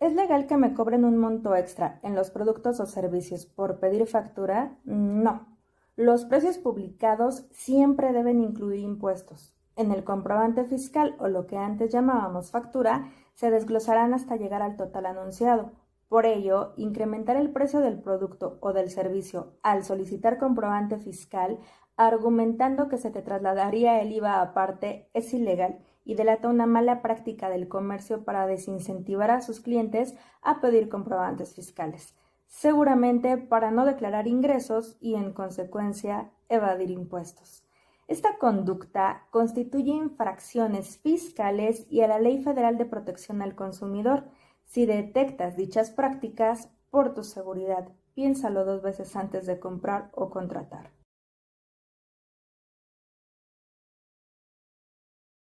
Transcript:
¿Es legal que me cobren un monto extra en los productos o servicios por pedir factura? No. Los precios publicados siempre deben incluir impuestos. En el comprobante fiscal o lo que antes llamábamos factura, se desglosarán hasta llegar al total anunciado. Por ello, incrementar el precio del producto o del servicio al solicitar comprobante fiscal argumentando que se te trasladaría el IVA aparte es ilegal y delata una mala práctica del comercio para desincentivar a sus clientes a pedir comprobantes fiscales, seguramente para no declarar ingresos y en consecuencia evadir impuestos. Esta conducta constituye infracciones fiscales y a la Ley Federal de Protección al Consumidor. Si detectas dichas prácticas, por tu seguridad, piénsalo dos veces antes de comprar o contratar.